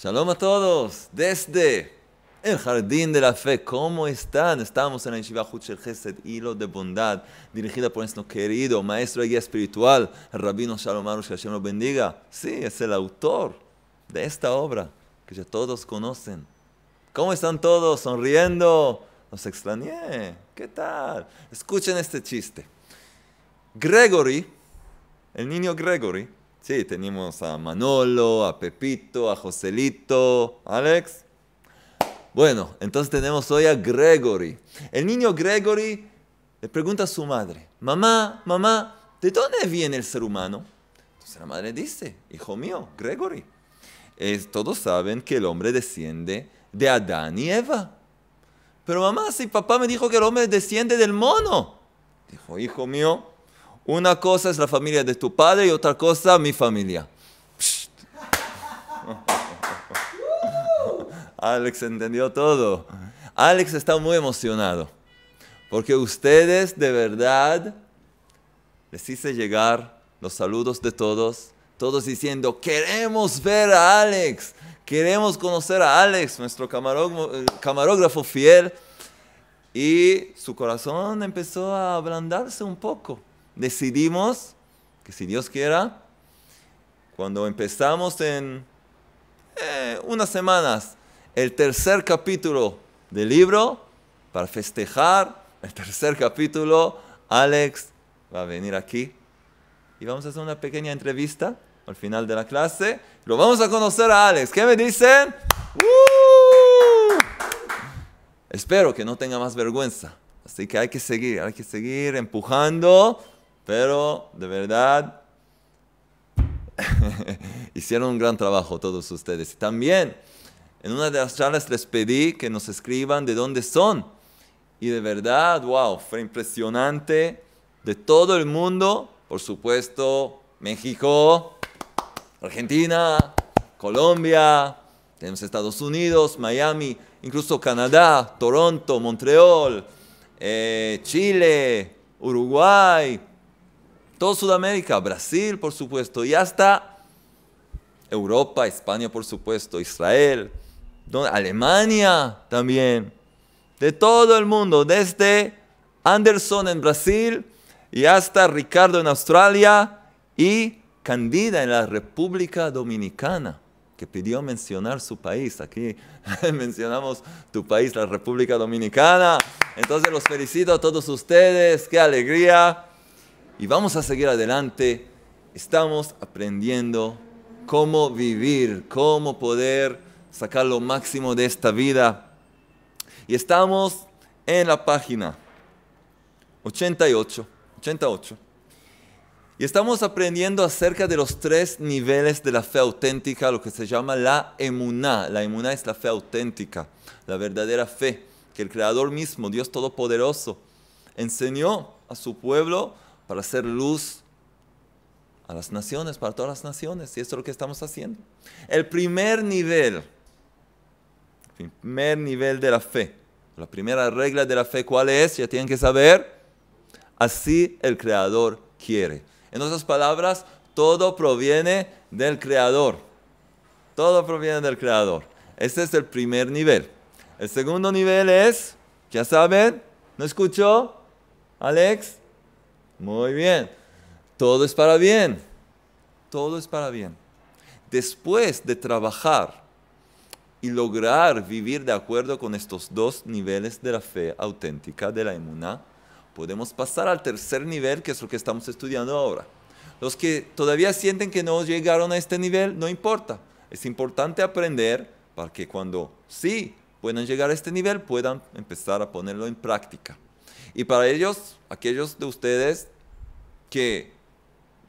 Shalom a todos desde el Jardín de la Fe. ¿Cómo están? Estamos en la Yeshiva Huchel Chesed, Hilo de Bondad, dirigida por nuestro querido maestro de guía espiritual, el Rabino Shalom Arush, que Hashem lo bendiga. Sí, es el autor de esta obra que ya todos conocen. ¿Cómo están todos? ¿Sonriendo? ¡Nos extrañé. ¿Qué tal? Escuchen este chiste. Gregory, el niño Gregory, Sí, tenemos a Manolo, a Pepito, a Joselito, Alex. Bueno, entonces tenemos hoy a Gregory. El niño Gregory le pregunta a su madre, mamá, mamá, ¿de dónde viene el ser humano? Entonces la madre dice, hijo mío, Gregory, todos saben que el hombre desciende de Adán y Eva. Pero mamá, si papá me dijo que el hombre desciende del mono, dijo, hijo mío, una cosa es la familia de tu padre y otra cosa mi familia. Alex entendió todo. Alex está muy emocionado porque ustedes de verdad les hice llegar los saludos de todos, todos diciendo, queremos ver a Alex, queremos conocer a Alex, nuestro camarógrafo eh, fiel. Y su corazón empezó a ablandarse un poco decidimos que si Dios quiera, cuando empezamos en eh, unas semanas el tercer capítulo del libro, para festejar el tercer capítulo, Alex va a venir aquí y vamos a hacer una pequeña entrevista al final de la clase. Lo vamos a conocer a Alex. ¿Qué me dicen? Espero que no tenga más vergüenza. Así que hay que seguir, hay que seguir empujando pero de verdad hicieron un gran trabajo todos ustedes. También en una de las charlas les pedí que nos escriban de dónde son. Y de verdad, wow, fue impresionante. De todo el mundo, por supuesto, México, Argentina, Colombia, tenemos Estados Unidos, Miami, incluso Canadá, Toronto, Montreal, eh, Chile, Uruguay, todo Sudamérica, Brasil, por supuesto, y hasta Europa, España, por supuesto, Israel, Alemania también. De todo el mundo, desde Anderson en Brasil y hasta Ricardo en Australia y Candida en la República Dominicana, que pidió mencionar su país. Aquí mencionamos tu país, la República Dominicana. Entonces los felicito a todos ustedes, qué alegría y vamos a seguir adelante. Estamos aprendiendo cómo vivir, cómo poder sacar lo máximo de esta vida. Y estamos en la página 88, 88. Y estamos aprendiendo acerca de los tres niveles de la fe auténtica, lo que se llama la emuná. La emuná es la fe auténtica, la verdadera fe que el Creador mismo, Dios Todopoderoso, enseñó a su pueblo para hacer luz a las naciones, para todas las naciones, y eso es lo que estamos haciendo. El primer nivel, el primer nivel de la fe, la primera regla de la fe, ¿cuál es? Ya tienen que saber. Así el Creador quiere. En otras palabras, todo proviene del Creador. Todo proviene del Creador. Ese es el primer nivel. El segundo nivel es, ya saben, ¿no escuchó? Alex, muy bien. Todo es para bien. Todo es para bien. Después de trabajar y lograr vivir de acuerdo con estos dos niveles de la fe auténtica, de la inmunidad, podemos pasar al tercer nivel, que es lo que estamos estudiando ahora. Los que todavía sienten que no llegaron a este nivel, no importa. Es importante aprender para que cuando sí puedan llegar a este nivel, puedan empezar a ponerlo en práctica. Y para ellos, aquellos de ustedes que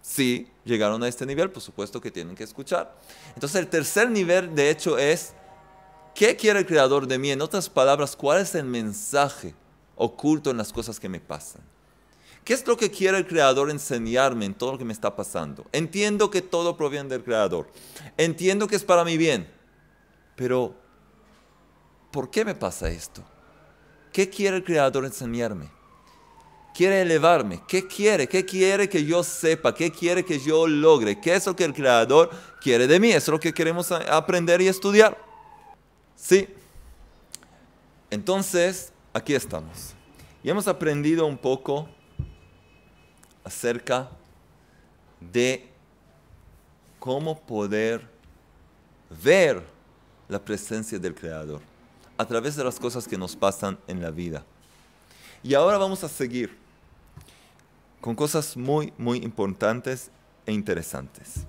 sí llegaron a este nivel, por supuesto que tienen que escuchar. Entonces el tercer nivel, de hecho, es, ¿qué quiere el creador de mí? En otras palabras, ¿cuál es el mensaje oculto en las cosas que me pasan? ¿Qué es lo que quiere el Creador enseñarme en todo lo que me está pasando? Entiendo que todo proviene del Creador. Entiendo que es para mi bien. Pero, ¿por qué me pasa esto? ¿Qué quiere el Creador enseñarme? quiere elevarme. ¿Qué quiere? ¿Qué quiere que yo sepa? ¿Qué quiere que yo logre? ¿Qué es lo que el Creador quiere de mí? Es lo que queremos aprender y estudiar. ¿Sí? Entonces, aquí estamos. Y hemos aprendido un poco acerca de cómo poder ver la presencia del Creador a través de las cosas que nos pasan en la vida. Y ahora vamos a seguir con cosas muy, muy importantes e interesantes.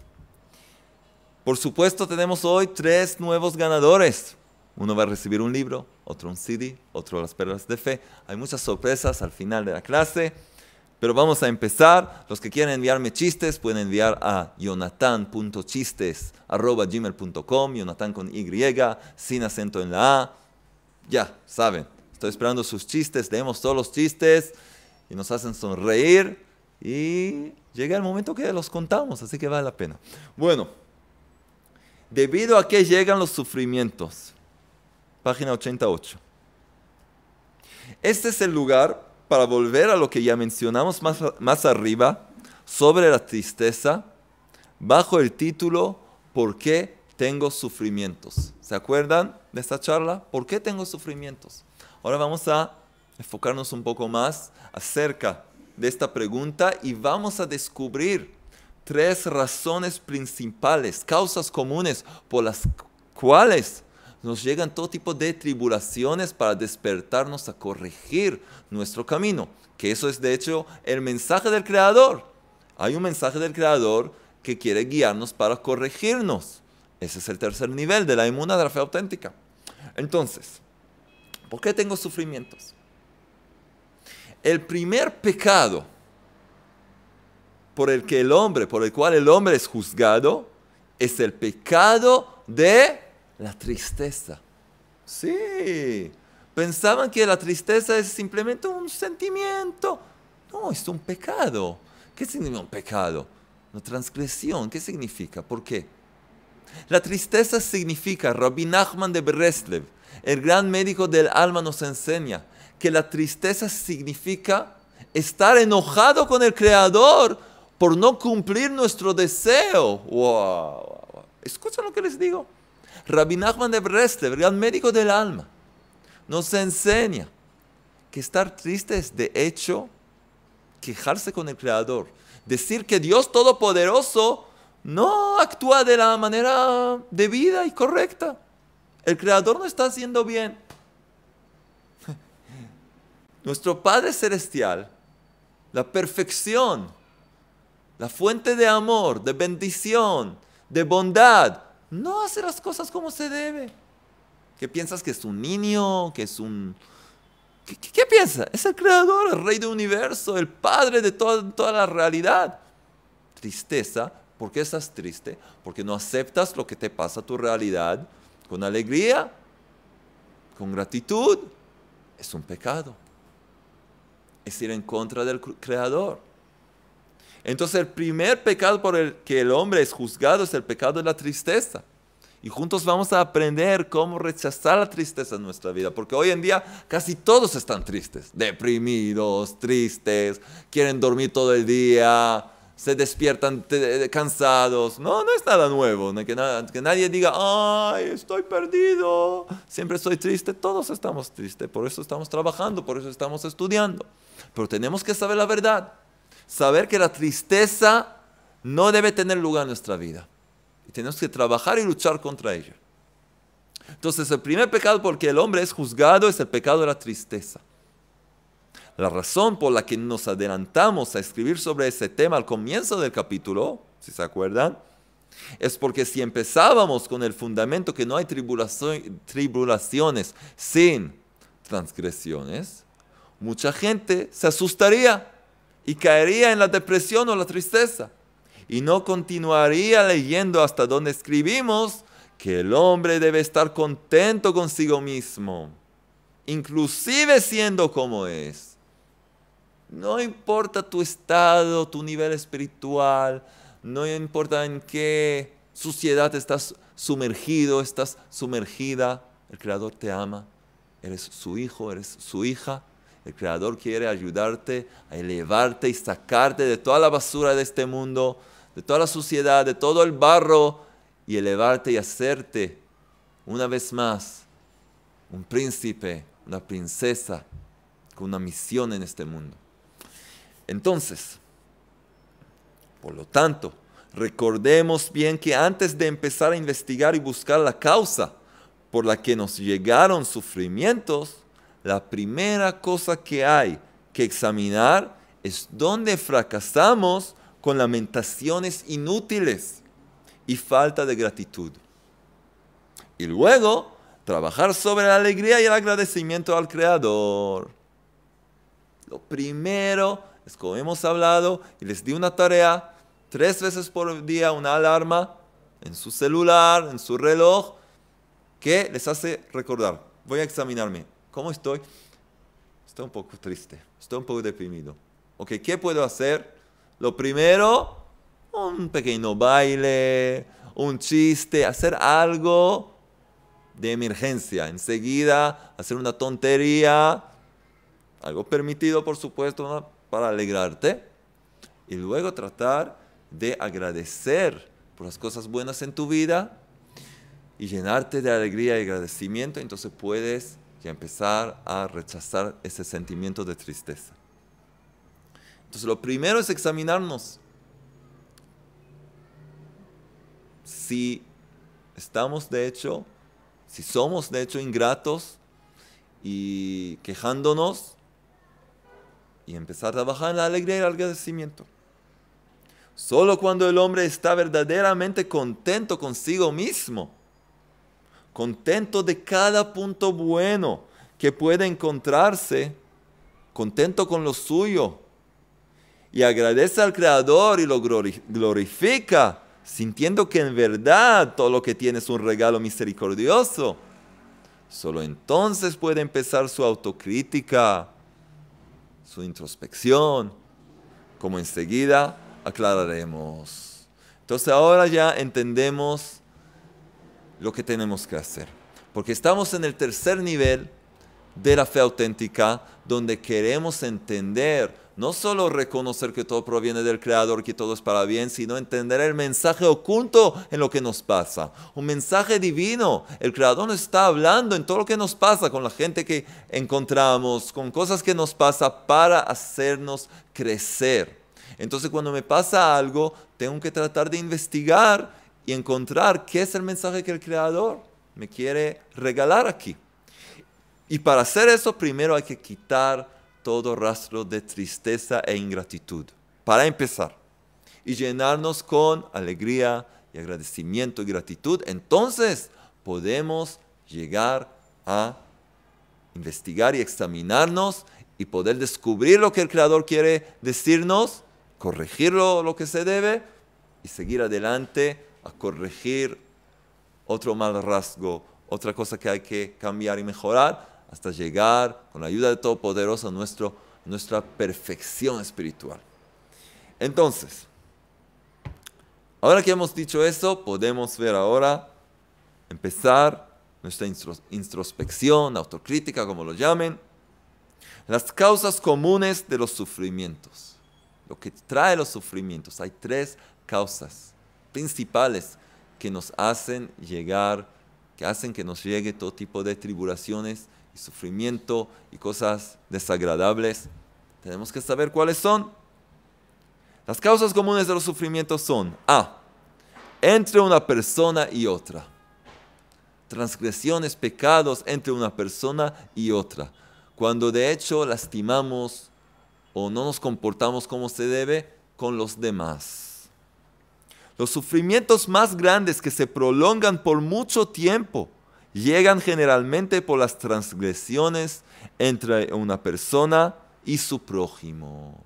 Por supuesto, tenemos hoy tres nuevos ganadores. Uno va a recibir un libro, otro un CD, otro las perlas de fe. Hay muchas sorpresas al final de la clase, pero vamos a empezar. Los que quieran enviarme chistes pueden enviar a jonathan.chistes.gmail.com, Jonathan con Y, sin acento en la A. Ya, saben. Estoy esperando sus chistes, leemos todos los chistes y nos hacen sonreír y llega el momento que los contamos, así que vale la pena. Bueno, debido a qué llegan los sufrimientos, página 88. Este es el lugar para volver a lo que ya mencionamos más, más arriba sobre la tristeza bajo el título ¿Por qué tengo sufrimientos? ¿Se acuerdan de esta charla? ¿Por qué tengo sufrimientos? Ahora vamos a enfocarnos un poco más acerca de esta pregunta y vamos a descubrir tres razones principales, causas comunes por las cuales nos llegan todo tipo de tribulaciones para despertarnos a corregir nuestro camino, que eso es de hecho el mensaje del Creador. Hay un mensaje del Creador que quiere guiarnos para corregirnos. Ese es el tercer nivel de la inmunidad fe auténtica. Entonces, ¿Por qué tengo sufrimientos? El primer pecado por el que el hombre, por el cual el hombre es juzgado, es el pecado de la tristeza. Sí, pensaban que la tristeza es simplemente un sentimiento. No, es un pecado. ¿Qué significa un pecado? Una transgresión. ¿Qué significa? ¿Por qué? La tristeza significa, Rabbi Nachman de Breslev, el gran médico del alma nos enseña que la tristeza significa estar enojado con el Creador por no cumplir nuestro deseo. Wow. Escuchen lo que les digo. Rabbi Nachman de Brest, el gran médico del alma, nos enseña que estar triste es de hecho quejarse con el Creador. Decir que Dios Todopoderoso no actúa de la manera debida y correcta. El creador no está haciendo bien. Nuestro Padre Celestial, la perfección, la fuente de amor, de bendición, de bondad, no hace las cosas como se debe. ¿Qué piensas que es un niño? ¿Que es un... ¿Qué, piensas? Es el creador, el rey del universo, el padre de toda, toda la realidad. Tristeza. ¿Por qué estás triste? Porque no aceptas lo que te pasa a tu realidad con alegría, con gratitud, es un pecado. Es ir en contra del Creador. Entonces el primer pecado por el que el hombre es juzgado es el pecado de la tristeza. Y juntos vamos a aprender cómo rechazar la tristeza en nuestra vida. Porque hoy en día casi todos están tristes, deprimidos, tristes, quieren dormir todo el día, se despiertan cansados. No, no es nada nuevo. Que, que, nadie diga, ay, estoy perdido, siempre estoy triste. Todos estamos tristes, por eso estamos trabajando, por eso estamos estudiando. Pero tenemos que saber la verdad. Saber que la tristeza no debe tener lugar en nuestra vida. Y tenemos que trabajar y luchar contra ella. Entonces, el primer pecado porque el hombre es juzgado es el pecado de la tristeza. La razón por la que nos adelantamos a escribir sobre ese tema al comienzo del capítulo, si se acuerdan, es porque si empezábamos con el fundamento que no hay tribulaciones sin transgresiones, mucha gente se asustaría y caería en la depresión o la tristeza y no continuaría leyendo hasta donde escribimos que el hombre debe estar contento consigo mismo, inclusive siendo como es. No importa tu estado, tu nivel espiritual, no importa en qué suciedad estás sumergido, estás sumergida, el Creador te ama, eres su hijo, eres su hija. El Creador quiere ayudarte a elevarte y sacarte de toda la basura de este mundo, de toda la suciedad, de todo el barro, y elevarte y hacerte una vez más un príncipe, una princesa, con una misión en este mundo. Entonces, por lo tanto, recordemos bien que antes de empezar a investigar y buscar la causa por la que nos llegaron sufrimientos, la primera cosa que hay que examinar es dónde fracasamos con lamentaciones inútiles y falta de gratitud. Y luego, trabajar sobre la alegría y el agradecimiento al Creador. Lo primero como hemos hablado, y les di una tarea, tres veces por día una alarma en su celular, en su reloj, que les hace recordar, voy a examinarme, ¿cómo estoy? Estoy un poco triste, estoy un poco deprimido. Ok, ¿qué puedo hacer? Lo primero, un pequeño baile, un chiste, hacer algo de emergencia, enseguida hacer una tontería, algo permitido por supuesto, para alegrarte y luego tratar de agradecer por las cosas buenas en tu vida y llenarte de alegría y agradecimiento, entonces puedes ya empezar a rechazar ese sentimiento de tristeza. Entonces lo primero es examinarnos. Si estamos de hecho, si somos de hecho ingratos y quejándonos, y empezar a trabajar en la alegría y el agradecimiento. Solo cuando el hombre está verdaderamente contento consigo mismo, contento de cada punto bueno que puede encontrarse, contento con lo suyo, y agradece al Creador y lo glorifica, sintiendo que en verdad todo lo que tiene es un regalo misericordioso. Solo entonces puede empezar su autocrítica su introspección, como enseguida aclararemos. Entonces ahora ya entendemos lo que tenemos que hacer, porque estamos en el tercer nivel de la fe auténtica, donde queremos entender no solo reconocer que todo proviene del Creador, que todo es para bien, sino entender el mensaje oculto en lo que nos pasa. Un mensaje divino. El Creador nos está hablando en todo lo que nos pasa, con la gente que encontramos, con cosas que nos pasa para hacernos crecer. Entonces cuando me pasa algo, tengo que tratar de investigar y encontrar qué es el mensaje que el Creador me quiere regalar aquí. Y para hacer eso, primero hay que quitar todo rastro de tristeza e ingratitud, para empezar, y llenarnos con alegría y agradecimiento y gratitud, entonces podemos llegar a investigar y examinarnos y poder descubrir lo que el Creador quiere decirnos, Corregir lo que se debe y seguir adelante a corregir otro mal rasgo, otra cosa que hay que cambiar y mejorar hasta llegar con la ayuda de Todopoderoso a nuestro, nuestra perfección espiritual. Entonces, ahora que hemos dicho eso, podemos ver ahora, empezar nuestra introspección, autocrítica, como lo llamen, las causas comunes de los sufrimientos. Lo que trae los sufrimientos. Hay tres causas principales que nos hacen llegar, que hacen que nos llegue todo tipo de tribulaciones sufrimiento y cosas desagradables, tenemos que saber cuáles son. Las causas comunes de los sufrimientos son A. Entre una persona y otra. Transgresiones, pecados entre una persona y otra. Cuando de hecho lastimamos o no nos comportamos como se debe con los demás. Los sufrimientos más grandes que se prolongan por mucho tiempo llegan generalmente por las transgresiones entre una persona y su prójimo.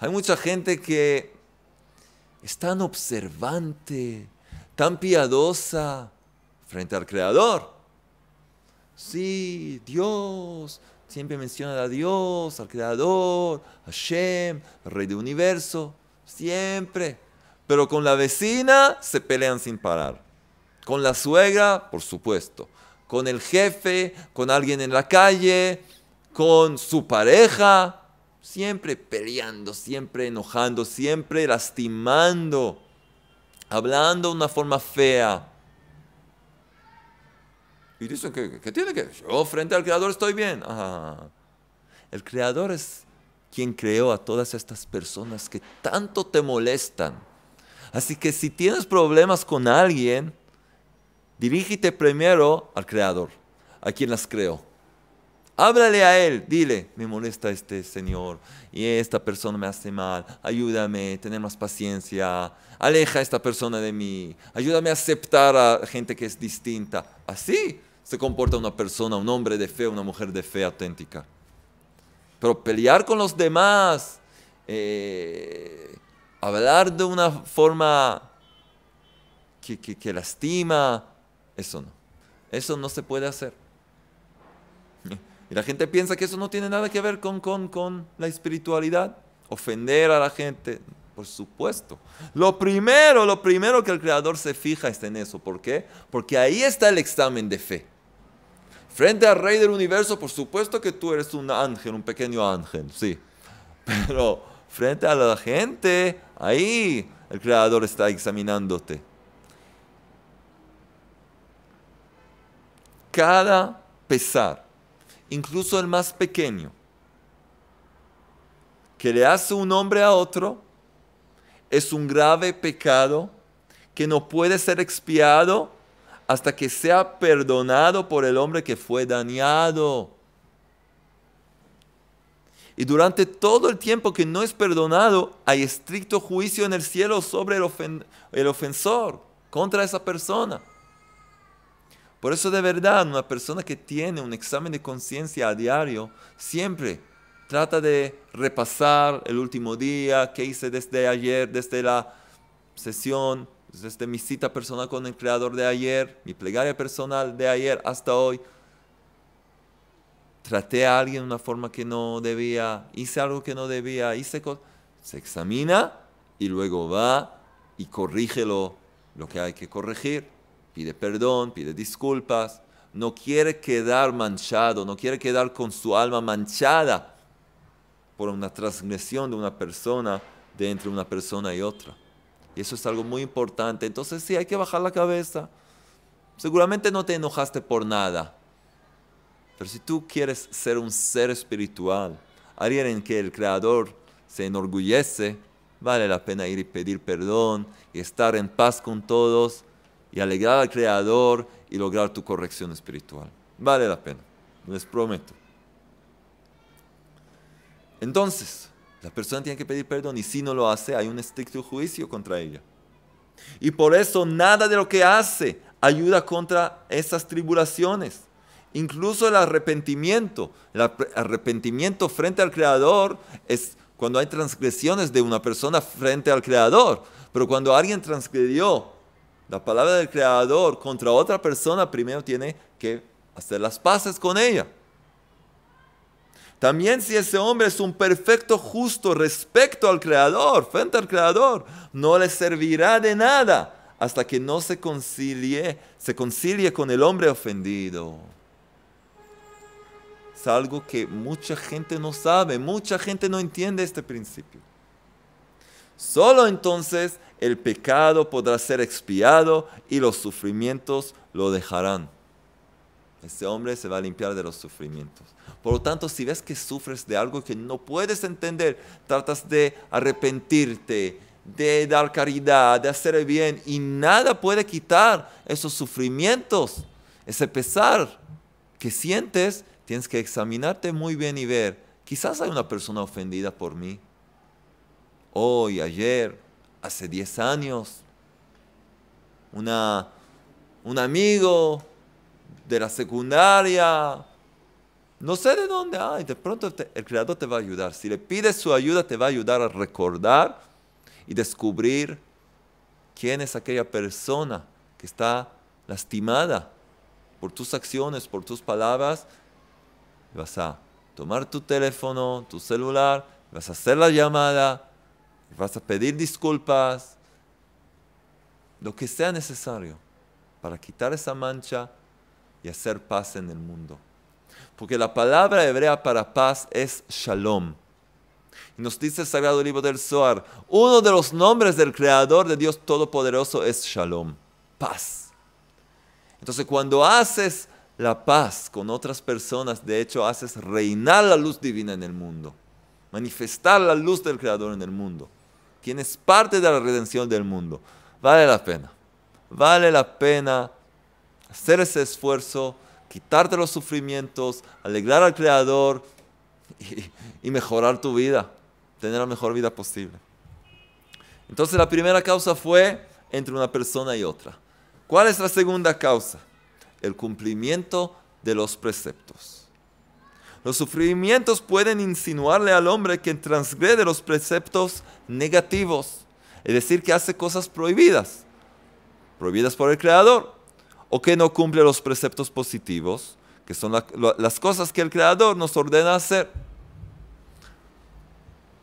Hay mucha gente que es tan observante, tan piadosa frente al Creador. Sí, Dios, siempre menciona a Dios, al Creador, Shem, al Rey del Universo, siempre. Pero con la vecina se pelean sin parar. Con la suegra, por supuesto. Con el jefe, con alguien en la calle, con su pareja. Siempre peleando, siempre enojando, siempre lastimando. Hablando de una forma fea. Y dicen que, tiene que. Yo frente al Creador estoy bien. Ah. El Creador es quien creó a todas estas personas que tanto te molestan. Así que si tienes problemas con alguien, Dirígete primero al Creador, a quien las creó. Háblale a él, dile, me molesta este señor y esta persona me hace mal, ayúdame, tener más paciencia, aleja a esta persona de mí, ayúdame a aceptar a gente que es distinta. Así se comporta una persona, un hombre de fe, una mujer de fe auténtica. Pero pelear con los demás, eh, hablar de una forma que, que, que lastima, eso no. Eso no se puede hacer. Y la gente piensa que eso no tiene nada que ver con, con, con la espiritualidad. Ofender a la gente, por supuesto. Lo primero, lo primero que el Creador se fija está en eso. ¿Por qué? Porque ahí está el examen de fe. Frente al Rey del Universo, por supuesto que tú eres un ángel, un pequeño ángel, sí. Pero frente a la gente, ahí el Creador está examinándote. cada pesar, incluso el más pequeño, que le hace un hombre a otro, es un grave pecado que no puede ser expiado hasta que sea perdonado por el hombre que fue dañado. Y durante todo el tiempo que no es perdonado, hay estricto juicio en el cielo sobre el, ofensor, contra esa persona. Por eso de verdad una persona que tiene un examen de conciencia a diario siempre trata de repasar el último día, qué hice desde ayer, desde la sesión, desde mi cita personal con el creador de ayer, mi plegaria personal de ayer hasta hoy. Traté a alguien de una forma que no debía, hice algo que no debía, hice se examina y luego va y corrige lo que hay que corregir pide perdón, pide disculpas, no quiere quedar manchado, no quiere quedar con su alma manchada por una transgresión de una persona de entre una persona y otra. Y eso es algo muy importante. Entonces sí, hay que bajar la cabeza. Seguramente no te enojaste por nada. Pero si tú quieres ser un ser espiritual, alguien en que el Creador se enorgullece, vale la pena ir y pedir perdón y estar en paz con todos y alegrar al Creador y lograr tu corrección espiritual. Vale la pena, les prometo. Entonces, la persona tiene que pedir perdón y si no lo hace, hay un estricto juicio contra ella. Y por eso nada de lo que hace ayuda contra esas tribulaciones. Incluso el arrepentimiento, el arrepentimiento frente al Creador es cuando hay transgresiones de una persona frente al Creador. Pero cuando alguien transgredió la palabra del creador contra otra persona, primero tiene que hacer las paces con ella. También si ese hombre es un perfecto justo respecto al creador, frente al creador, no le servirá de nada hasta que no se concilie, se concilie con el hombre ofendido. Es algo que mucha gente no sabe, mucha gente no entiende este principio. Solo entonces el pecado podrá ser expiado y los sufrimientos lo dejarán. Ese hombre se va a limpiar de los sufrimientos. Por lo tanto, si ves que sufres de algo que no puedes entender, tratas de arrepentirte, de dar caridad, de hacer el bien, y nada puede quitar esos sufrimientos, ese pesar que sientes, tienes que examinarte muy bien y ver, quizás hay una persona ofendida por mí, hoy, ayer, hace 10 años. un amigo de la secundaria, no sé de dónde de pronto el Creador te va a ayudar. Si le pides su ayuda, te va a ayudar a recordar y descubrir quién es aquella persona que está lastimada por tus acciones, por tus palabras. Vas a tomar tu teléfono, tu celular, vas a hacer la llamada, Vas a pedir disculpas, lo que sea necesario para quitar esa mancha y hacer paz en el mundo. Porque la palabra hebrea para paz es shalom. Y nos dice el Sagrado Libro del Zohar, uno de los nombres del Creador de Dios Todopoderoso es shalom, paz. Entonces cuando haces la paz con otras personas, de hecho haces reinar la luz divina en el mundo, manifestar la luz del Creador en el mundo tienes parte de la redención del mundo. Vale la pena. Vale la pena hacer ese esfuerzo, quitarte los sufrimientos, alegrar al Creador y mejorar tu vida, tener la mejor vida posible. Entonces la primera causa fue entre una persona y otra. ¿Cuál es la segunda causa? El cumplimiento de los preceptos. Los sufrimientos pueden insinuarle al hombre que transgrede los preceptos negativos, es decir, que hace cosas prohibidas, prohibidas por el Creador, o que no cumple los preceptos positivos, que son las cosas que el Creador nos ordena hacer.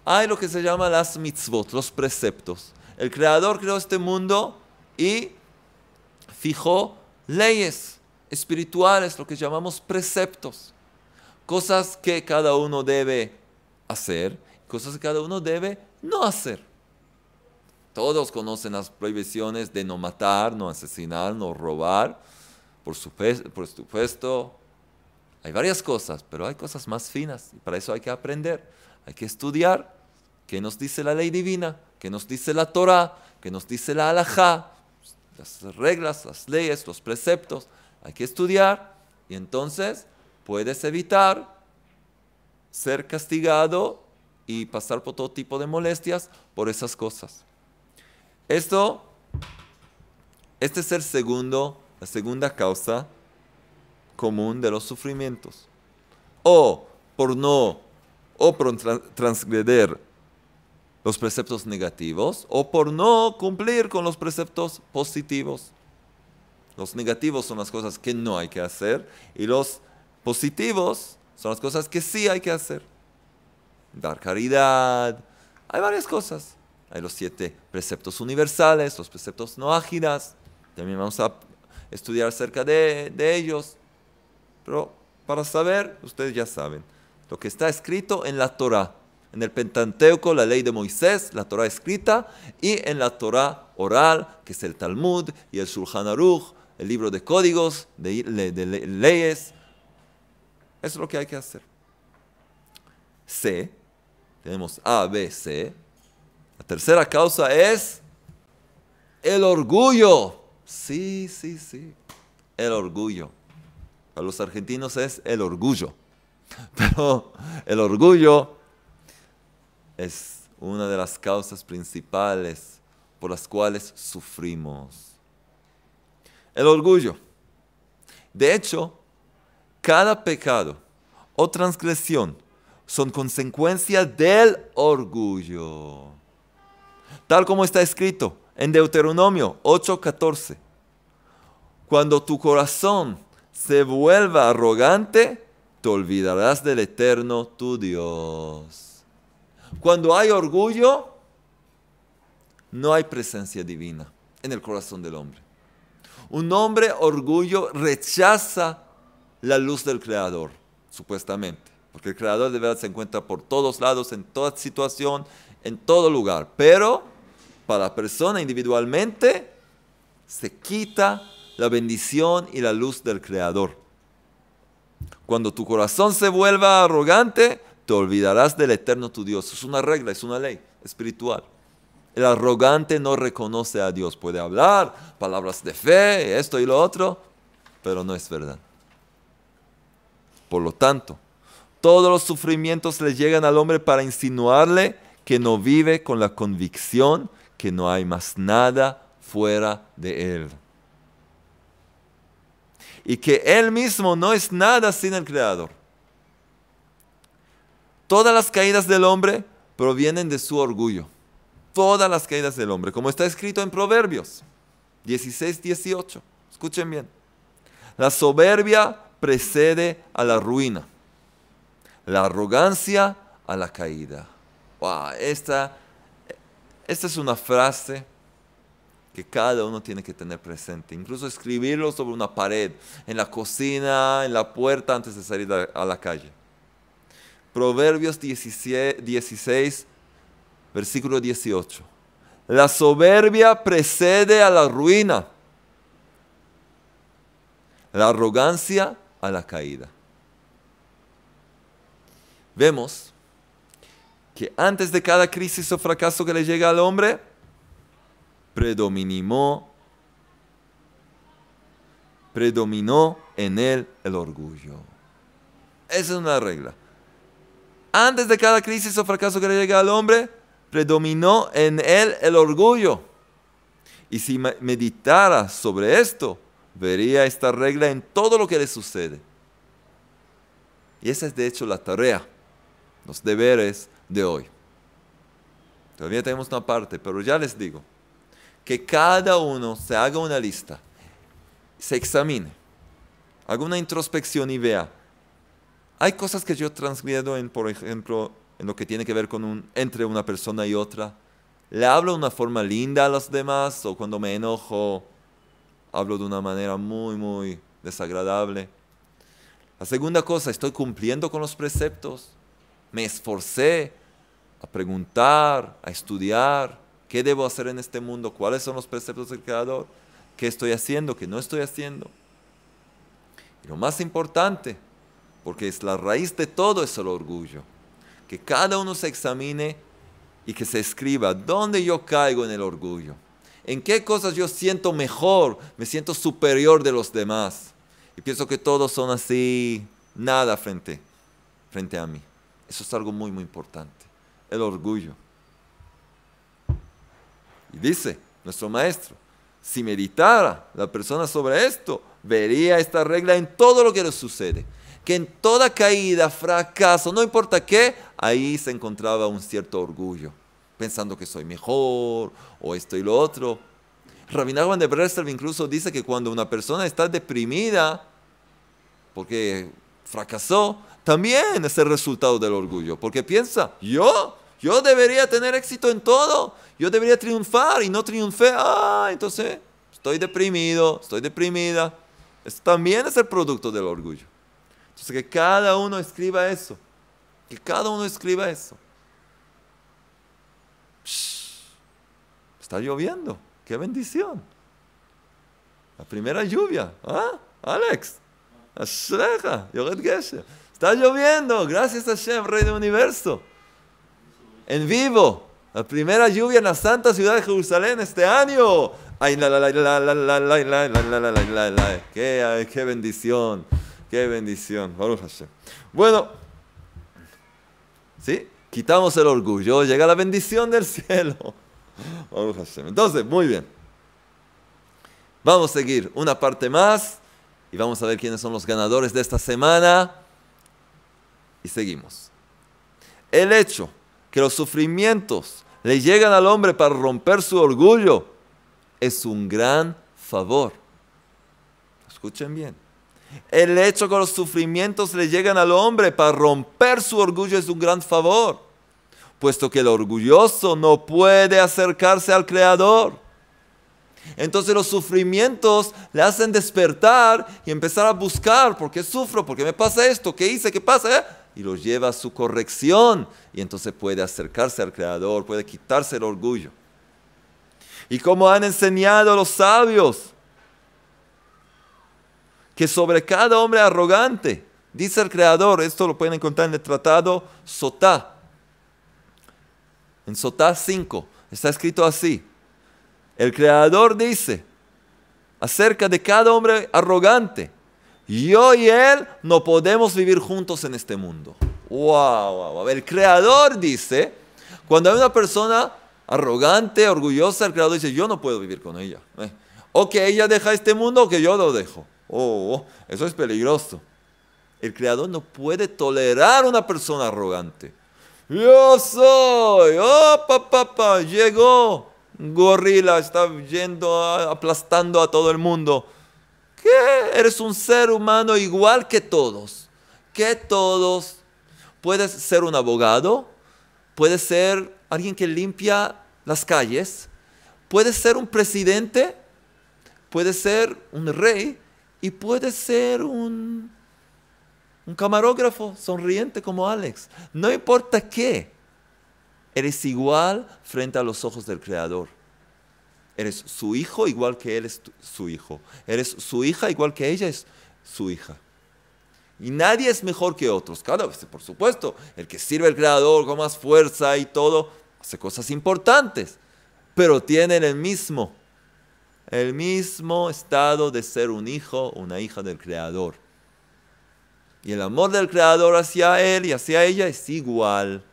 Hay lo que se llama las mitzvot, los preceptos. El Creador creó este mundo y fijó leyes espirituales, lo que llamamos preceptos cosas que cada uno debe hacer, cosas que cada uno debe no hacer. Todos conocen las prohibiciones de no matar, no asesinar, no robar. Por supuesto, hay varias cosas, pero hay cosas más finas. Y para eso hay que aprender, hay que estudiar qué nos dice la ley divina, qué nos dice la Torah, qué nos dice la halajá, las reglas, las leyes, los preceptos. Hay que estudiar y entonces puedes evitar ser castigado y pasar por todo tipo de molestias por esas cosas. Esto, este es el segundo, la segunda causa común de los sufrimientos. O por no, o por transgredir los preceptos negativos, o por no cumplir con los preceptos positivos. Los negativos son las cosas que no hay que hacer y los positivos son las cosas que sí hay que hacer. Dar caridad, hay varias cosas. Hay los siete preceptos universales, los preceptos no ágidas. También vamos a estudiar acerca de, ellos. Pero para saber, ustedes ya saben, lo que está escrito en la Torah, en el Pentateuco, la ley de Moisés, la Torah escrita, y en la Torah oral, que es el Talmud y el Shulchan Aruch, el libro de códigos, de leyes, eso es lo que hay que hacer. C, tenemos A, B, C. La tercera causa es el orgullo. Sí, sí, sí. El orgullo. Para los argentinos es el orgullo. Pero el orgullo es una de las causas principales por las cuales sufrimos. El orgullo. De hecho, cada pecado o transgresión son consecuencia del orgullo. Tal como está escrito en Deuteronomio 8:14. Cuando tu corazón se vuelva arrogante, te olvidarás del eterno tu Dios. Cuando hay orgullo, no hay presencia divina en el corazón del hombre. Un hombre orgullo rechaza la luz del Creador, supuestamente. Porque el Creador de verdad se encuentra por todos lados, en toda situación, en todo lugar. Pero para la persona individualmente se quita la bendición y la luz del Creador. Cuando tu corazón se vuelva arrogante, te olvidarás del eterno tu Dios. Es una regla, es una ley espiritual. El arrogante no reconoce a Dios. Puede hablar palabras de fe, esto y lo otro, pero no es verdad. Por lo tanto, todos los sufrimientos le llegan al hombre para insinuarle que no vive con la convicción que no hay más nada fuera de él. Y que él mismo no es nada sin el Creador. Todas las caídas del hombre provienen de su orgullo. Todas las caídas del hombre, como está escrito en Proverbios 16, 18. Escuchen bien. La soberbia precede a la ruina, la arrogancia a la caída. esta, esta es una frase que cada uno tiene que tener presente, incluso escribirlo sobre una pared, en la cocina, en la puerta antes de salir a la calle. Proverbios 16, versículo 18. La soberbia precede a la ruina. La arrogancia a la caída. Vemos que antes de cada crisis o fracaso que le llega al hombre, predominó, predominó en él el orgullo. Esa es una regla. Antes de cada crisis o fracaso que le llega al hombre, predominó en él el orgullo. Y si meditara sobre esto, vería esta regla en todo lo que le sucede. Y esa es de hecho la tarea, los deberes de hoy. Todavía tenemos una parte, pero ya les digo, que cada uno se haga una lista, se examine, haga una introspección y vea, hay cosas que yo transgredo en, por ejemplo, en lo que tiene que ver con un, entre una persona y otra. Le hablo de una forma linda a los demás o cuando me enojo hablo de una manera muy, muy desagradable. La segunda cosa, estoy cumpliendo con los preceptos. Me esforcé a preguntar, a estudiar, qué debo hacer en este mundo, cuáles son los preceptos del Creador, qué estoy haciendo, qué no estoy haciendo. Y lo más importante, porque es la raíz de todo, es el orgullo. Que cada uno se examine y que se escriba dónde yo caigo en el orgullo. ¿En qué cosas yo siento mejor? Me siento superior de los demás. Y pienso que todos son así, nada frente, frente a mí. Eso es algo muy, muy importante. El orgullo. Y dice nuestro maestro, si meditara la persona sobre esto, vería esta regla en todo lo que le sucede. Que en toda caída, fracaso, no importa qué, ahí se encontraba un cierto orgullo pensando que soy mejor o esto y lo otro. Rabinagman de Breslau incluso dice que cuando una persona está deprimida porque fracasó, también es el resultado del orgullo, porque piensa, yo, yo debería tener éxito en todo, yo debería triunfar y no triunfé, ah, entonces estoy deprimido, estoy deprimida. Esto también es el producto del orgullo. Entonces que cada uno escriba eso, que cada uno escriba eso. Está lloviendo. ¡Qué bendición! La primera lluvia. ¿Ah? Alex. Está lloviendo. Gracias a Hashem, Rey del Universo. En vivo. La primera lluvia en la santa ciudad de Jerusalén este año. Ay, la, la, la, la, la, la, la, la, la, Qué, qué bendición. Qué bendición. Bueno. ¿Sí? Quitamos el orgullo. Llega la bendición del cielo. Entonces, muy bien. Vamos a seguir una parte más y vamos a ver quiénes son los ganadores de esta semana. Y seguimos. El hecho que los sufrimientos le llegan al hombre para romper su orgullo es un gran favor. Escuchen bien. El hecho que los sufrimientos le llegan al hombre para romper su orgullo es un gran favor puesto que el orgulloso no puede acercarse al Creador. Entonces los sufrimientos le hacen despertar y empezar a buscar, ¿por qué sufro? ¿Por qué me pasa esto? ¿Qué hice? ¿Qué pasa? ¿Eh? Y lo lleva a su corrección y entonces puede acercarse al Creador, puede quitarse el orgullo. Y como han enseñado los sabios, que sobre cada hombre arrogante, dice el Creador, esto lo pueden encontrar en el tratado Sotá, en Sotá 5, está escrito así. El Creador dice acerca de cada hombre arrogante, yo y él no podemos vivir juntos en este mundo. Wow, El Creador dice, cuando hay una persona arrogante, orgullosa, el Creador dice, yo no puedo vivir con ella. Eh. O que ella deja este mundo o que yo lo dejo. oh, eso es peligroso. El Creador no puede tolerar una persona arrogante. Yo soy, oh papá, papá, llegó. Gorila está yendo, aplastando a todo el mundo. ¿Qué? Eres un ser humano igual que todos. Que todos. Puedes ser un abogado, puedes ser alguien que limpia las calles, puedes ser un presidente, puedes ser un rey y puedes ser un un camarógrafo sonriente como Alex. No importa qué. Eres igual frente a los ojos del Creador. Eres su hijo igual que él es su hijo. Eres su hija igual que ella es su hija. Y nadie es mejor que otros. Cada vez, por supuesto, el que sirve al Creador con más fuerza y todo, hace cosas importantes. Pero tienen el mismo, el mismo estado de ser un hijo, una hija del Creador. Y el amor del Creador hacia él y hacia ella es igual.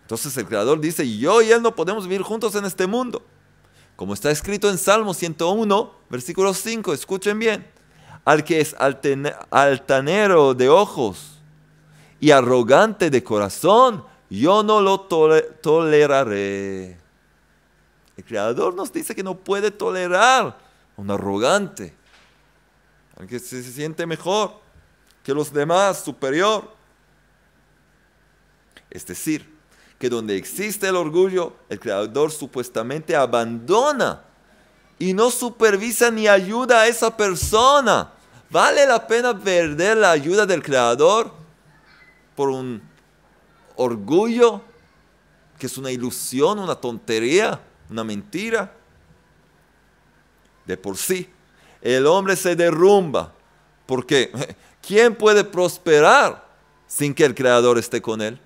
Entonces el Creador dice, yo y él no podemos vivir juntos en este mundo. Como está escrito en Salmo 101, versículo 5, escuchen bien. Al que es altanero de ojos y arrogante de corazón, yo no lo toleraré. El Creador nos dice que no puede tolerar a un arrogante, que se siente mejor que los demás, superior. Es decir, que donde existe el orgullo, el creador supuestamente abandona y no supervisa ni ayuda a esa persona. ¿Vale la pena perder la ayuda del creador por un orgullo que es una ilusión, una tontería, una mentira? De por sí, el hombre se derrumba. Porque ¿quién puede prosperar sin que el Creador esté con él?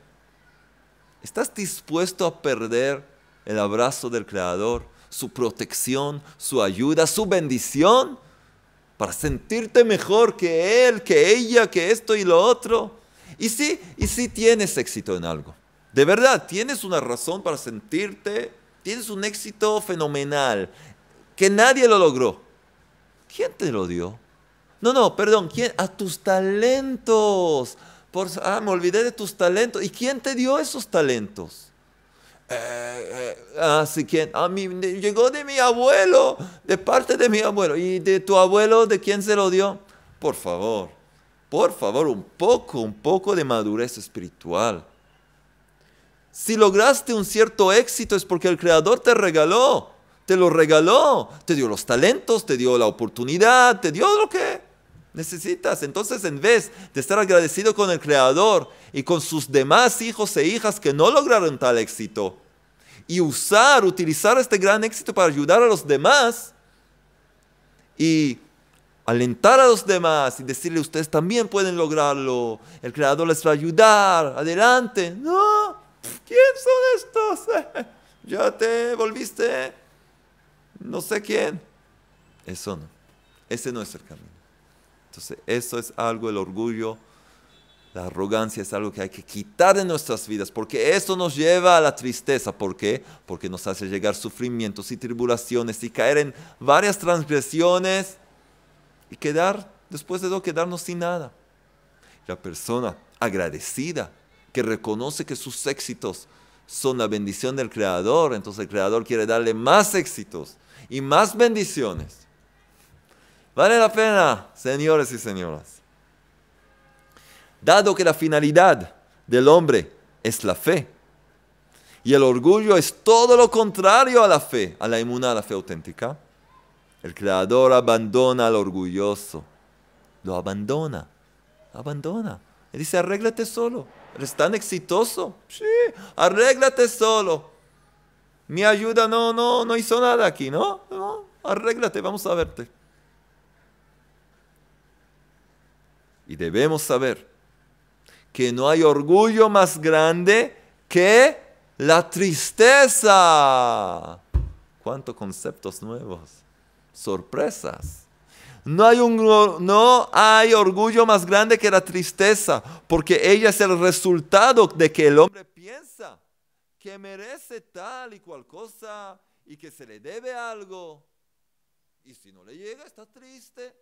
¿Estás dispuesto a perder el abrazo del Creador, su protección, su ayuda, su bendición? Para sentirte mejor que él, que ella, que esto y lo otro. Y sí, y sí tienes éxito en algo. De verdad, tienes una razón para sentirte, tienes un éxito fenomenal, que nadie lo logró. ¿Quién te lo dio? No, no, perdón, ¿quién? A tus talentos. Por, ah, me olvidé de tus talentos. ¿Y quién te dio esos talentos? Eh, eh, así ah, que a mí llegó de mi abuelo, de parte de mi abuelo. ¿Y de tu abuelo de quién se lo dio? Por favor, por favor, un poco, un poco de madurez espiritual. Si lograste un cierto éxito es porque el Creador te regaló te lo regaló, te dio los talentos, te dio la oportunidad, te dio lo que necesitas. Entonces, en vez de estar agradecido con el Creador y con sus demás hijos e hijas que no lograron tal éxito, y usar, utilizar este gran éxito para ayudar a los demás y alentar a los demás y decirle ustedes también pueden lograrlo, el Creador les va a ayudar, adelante. No, ¿quién son estos? ya te volviste no sé quién. Eso no. Ese no es el camino. Entonces, eso es algo, el orgullo, la arrogancia es algo que hay que quitar de nuestras vidas, porque eso nos lleva a la tristeza. ¿Por qué? Porque nos hace llegar sufrimientos y tribulaciones y caer en varias transgresiones y quedar, después de todo, quedarnos sin nada. La persona agradecida, que reconoce que sus éxitos son la bendición del Creador, entonces el Creador quiere darle más éxitos y más bendiciones. Vale la pena, señores y señoras. Dado que la finalidad del hombre es la fe, y el orgullo es todo lo contrario a la fe, a la inmuna, a la fe auténtica, el Creador abandona al orgulloso, lo abandona, abandona. y dice, arréglate solo, eres tan exitoso, sí, arréglate solo. Mi ayuda no, no, no hizo nada aquí, ¿no? Arréglate, vamos a verte. Y debemos saber que no hay orgullo más grande que la tristeza. ¿Cuántos conceptos nuevos? Sorpresas. No hay, un, no hay orgullo más grande que la tristeza, porque ella es el resultado de que el hombre que merece tal y cual cosa y que se le debe algo. Y si no le llega, está triste.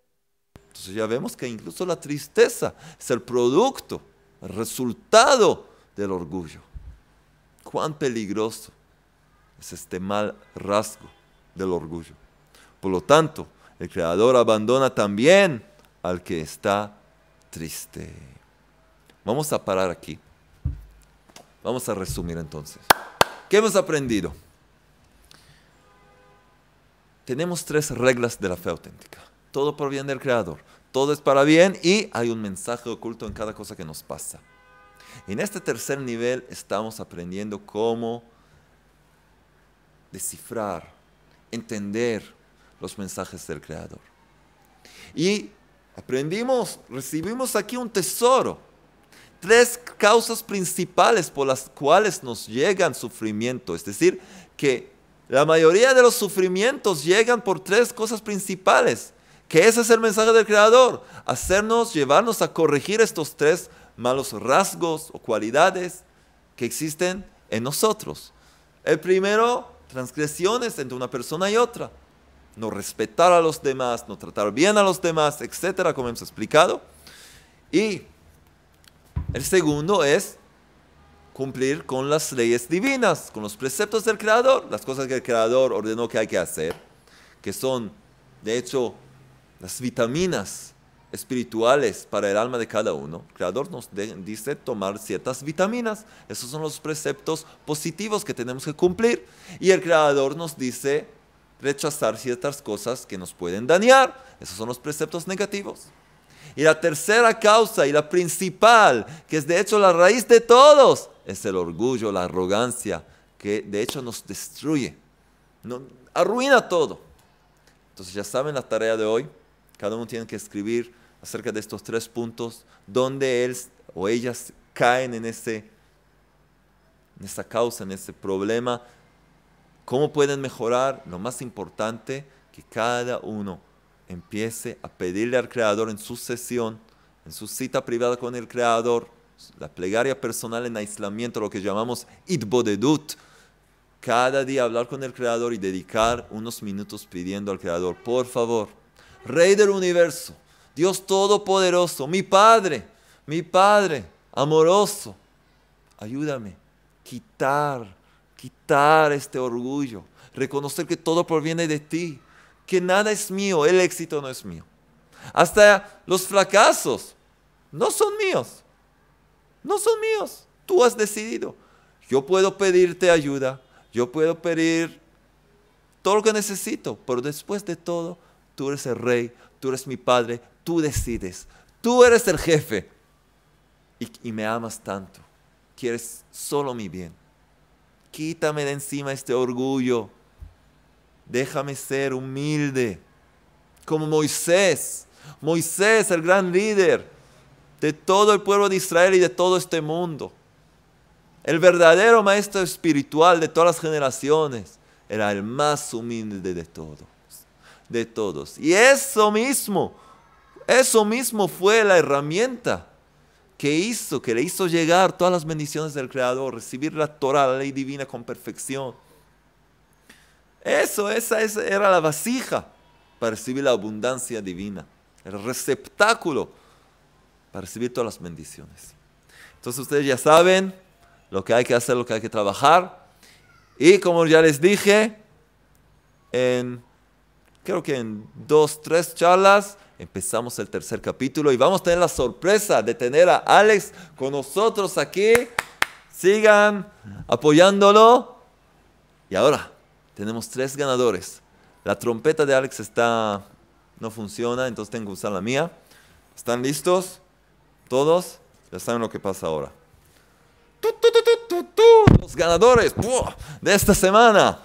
Entonces ya vemos que incluso la tristeza es el producto, el resultado del orgullo. Cuán peligroso es este mal rasgo del orgullo. Por lo tanto, el Creador abandona también al que está triste. Vamos a parar aquí. Vamos a resumir entonces. ¿Qué hemos aprendido? Tenemos tres reglas de la fe auténtica. Todo por bien del Creador. Todo es para bien y hay un mensaje oculto en cada cosa que nos pasa. En este tercer nivel estamos aprendiendo cómo descifrar, entender los mensajes del Creador. Y aprendimos, recibimos aquí un tesoro tres causas principales por las cuales nos llegan sufrimiento. Es decir, que la mayoría de los sufrimientos llegan por tres cosas principales. Que ese es el mensaje del Creador. Hacernos, llevarnos a corregir estos tres malos rasgos o cualidades que existen en nosotros. El primero, transgresiones entre una persona y otra. No respetar a los demás, no tratar bien a los demás, etcétera, como hemos explicado. Y el segundo es cumplir con las leyes divinas, con los preceptos del Creador, las cosas que el Creador ordenó que hay que hacer, que son, de hecho, las vitaminas espirituales para el alma de cada uno. El Creador nos dice tomar ciertas vitaminas. Esos son los preceptos positivos que tenemos que cumplir. Y el Creador nos dice rechazar ciertas cosas que nos pueden dañar. Esos son los preceptos negativos. Y la tercera causa y la principal, que es de hecho la raíz de todos, es el orgullo, la arrogancia, que de hecho nos destruye, arruina todo. Entonces ya saben la tarea de hoy. Cada uno tiene que escribir acerca de estos tres puntos, donde él o ellas caen en, ese, en esa causa, en ese problema. ¿Cómo pueden mejorar? Lo más importante, que cada uno empiece a pedirle al Creador en su sesión, en su cita privada con el Creador, la plegaria personal en aislamiento, lo que llamamos itbodedut, cada día hablar con el Creador y dedicar unos minutos pidiendo al Creador, por favor, Rey del universo, Dios Todopoderoso, mi Padre, mi Padre amoroso, ayúdame, quitar, quitar este orgullo, reconocer que todo proviene de ti, que nada es mío, el éxito no es mío. Hasta los fracasos no son míos. No son míos. Tú has decidido. Yo puedo pedirte ayuda, yo puedo pedir todo lo que necesito, pero después de todo, tú eres el rey, tú eres mi padre, tú decides, tú eres el jefe y, me amas tanto, quieres solo mi bien. Quítame de encima este orgullo Déjame ser humilde, como Moisés. Moisés, el gran líder de todo el pueblo de Israel y de todo este mundo. El verdadero maestro espiritual de todas las generaciones era el más humilde de todos. De todos. Y eso mismo, eso mismo fue la herramienta que hizo, que le hizo llegar todas las bendiciones del Creador, recibir la Torah, la ley divina con perfección eso, esa, era la vasija para recibir la abundancia divina, el receptáculo para recibir todas las bendiciones. Entonces ustedes ya saben lo que hay que hacer, lo que hay que trabajar. Y como ya les dije, en, creo que en dos, tres charlas empezamos el tercer capítulo y vamos a tener la sorpresa de tener a Alex con nosotros aquí. Sigan apoyándolo. Y ahora tenemos tres ganadores. La trompeta de Alex está no funciona, entonces tengo que usar la mía. ¿Están listos? ¿Todos? Ya saben lo que pasa ahora. Los ganadores de esta semana.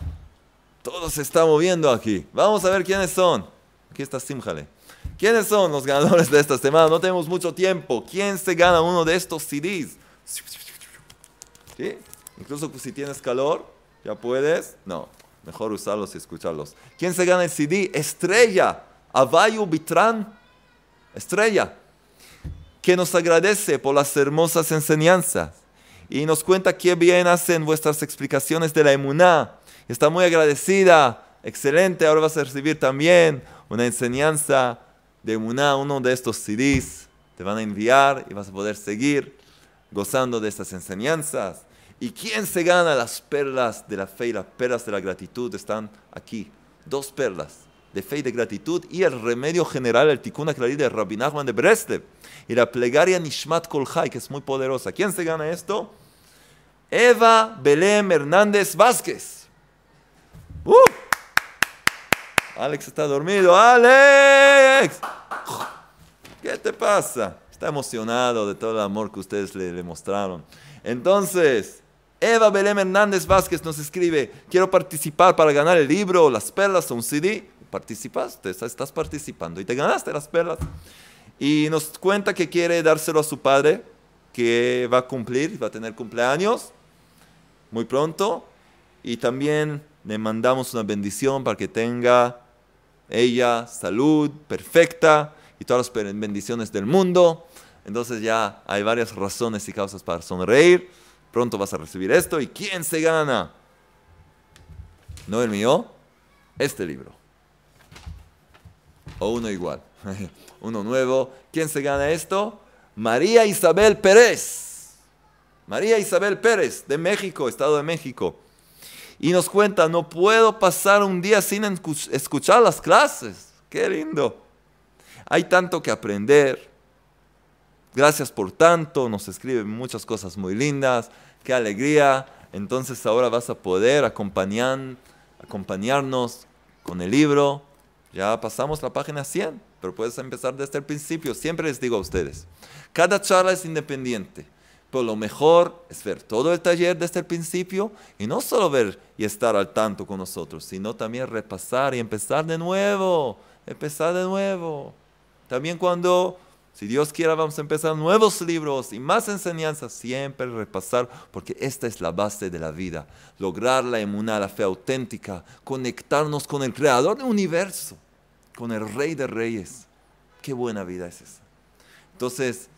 Todo se está moviendo aquí. Vamos a ver quiénes son. Aquí está Simjale. ¿Quiénes son los ganadores de esta semana? No tenemos mucho tiempo. ¿Quién se gana uno de estos CDs? ¿Sí? Incluso si tienes calor, ya puedes. No, Mejor usarlos y escucharlos. ¿Quién se gana el CD? Estrella. Avayu Bitran. Estrella. Que nos agradece por las hermosas enseñanzas. Y nos cuenta qué bien hacen vuestras explicaciones de la emuná. Está muy agradecida. Excelente. Ahora vas a recibir también una enseñanza de emuná, uno de estos CDs. Te van a enviar y vas a poder seguir gozando de estas enseñanzas. ¿Y quién se gana las perlas de la fe y las perlas de la gratitud? Están aquí. Dos perlas de fe y de gratitud y el remedio general, el tikkun aclarí de Rabbi de breste y la plegaria Nishmat Kolhai, que es muy poderosa. ¿Quién se gana esto? Eva Belém Hernández Vázquez. ¡Uh! Alex está dormido. ¡Alex! ¿Qué te pasa? Está emocionado de todo el amor que ustedes le, le mostraron. Entonces, Eva Belém Hernández Vázquez nos escribe, quiero participar para ganar el libro, las perlas o un CD. Participas, estás participando y te ganaste las perlas. Y nos cuenta que quiere dárselo a su padre, que va a cumplir, va a tener cumpleaños muy pronto. Y también le mandamos una bendición para que tenga ella salud perfecta y todas las bendiciones del mundo. Entonces ya hay varias razones y causas para sonreír. Pronto vas a recibir esto y ¿quién se gana? No el mío, este libro. O uno igual, uno nuevo. ¿Quién se gana esto? María Isabel Pérez. María Isabel Pérez, de México, Estado de México. Y nos cuenta, no puedo pasar un día sin escuchar las clases. Qué lindo. Hay tanto que aprender, Gracias por tanto, nos escriben muchas cosas muy lindas, qué alegría. Entonces ahora vas a poder acompañar, acompañarnos con el libro. Ya pasamos la página 100, pero puedes empezar desde el principio. Siempre les digo a ustedes, cada charla es independiente. Pero lo mejor es ver todo el taller desde el principio y no solo ver y estar al tanto con nosotros, sino también repasar y empezar de nuevo, empezar de nuevo. También cuando si Dios quiera, vamos a empezar nuevos libros y más enseñanzas. Siempre repasar, porque esta es la base de la vida. Lograr la la fe auténtica. Conectarnos con el creador del universo, con el rey de reyes. Qué buena vida es esa. Entonces,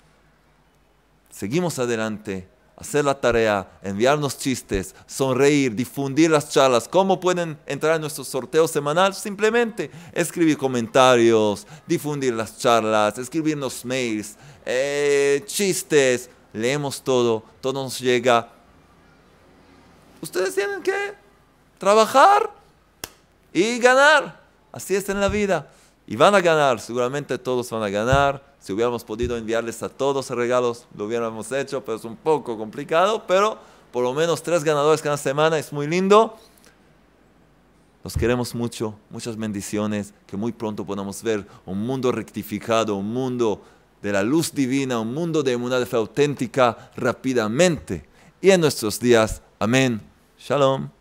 seguimos adelante hacer la tarea, enviarnos chistes, sonreír, difundir las charlas. ¿Cómo pueden entrar en nuestro sorteo semanal? Simplemente escribir comentarios, difundir las charlas, escribirnos mails, eh, chistes. Leemos todo, todo nos llega. Ustedes tienen que trabajar y ganar. Así es en la vida. Y van a ganar, seguramente todos van a ganar si hubiéramos podido enviarles a todos regalos, lo hubiéramos hecho, pero es un poco complicado, pero por lo menos tres ganadores cada semana es muy lindo. Los queremos mucho, muchas bendiciones, que muy pronto podamos ver un mundo rectificado, un mundo de la luz divina, un mundo de una fe auténtica rápidamente y en nuestros días. Amén. Shalom.